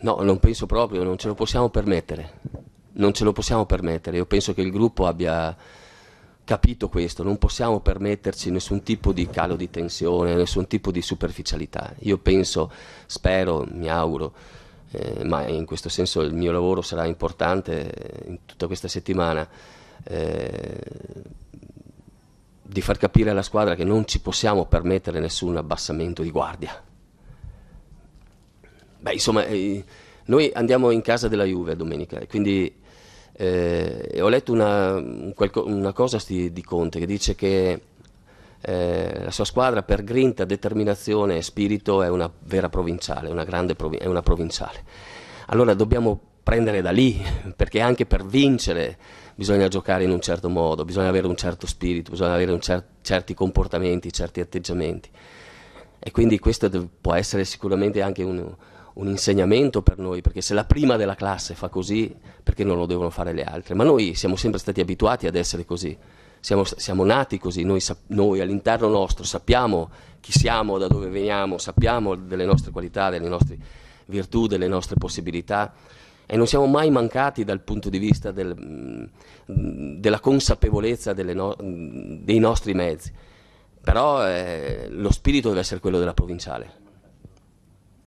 No, non penso proprio, non ce lo possiamo permettere. Non ce lo possiamo permettere. Io penso che il gruppo abbia capito questo, non possiamo permetterci nessun tipo di calo di tensione, nessun tipo di superficialità. Io penso, spero, mi auguro, eh, ma in questo senso il mio lavoro sarà importante eh, in tutta questa settimana, eh, di far capire alla squadra che non ci possiamo permettere nessun abbassamento di guardia. Beh, insomma, eh, noi andiamo in casa della Juve domenica, quindi eh, ho letto una, una cosa di Conte che dice che eh, la sua squadra per grinta, determinazione e spirito è una vera provinciale, una grande provi- è una provinciale. Allora dobbiamo prendere da lì, perché anche per vincere bisogna giocare in un certo modo, bisogna avere un certo spirito, bisogna avere cer- certi comportamenti, certi atteggiamenti. E quindi questo può essere sicuramente anche un, un insegnamento per noi, perché se la prima della classe fa così, perché non lo devono fare le altre? Ma noi siamo sempre stati abituati ad essere così, siamo, siamo nati così, noi, noi all'interno nostro sappiamo chi siamo, da dove veniamo, sappiamo delle nostre qualità, delle nostre virtù, delle nostre possibilità e non siamo mai mancati dal punto di vista del, mm, della consapevolezza no, dei nostri mezzi. Però eh, lo spirito deve essere quello della provinciale,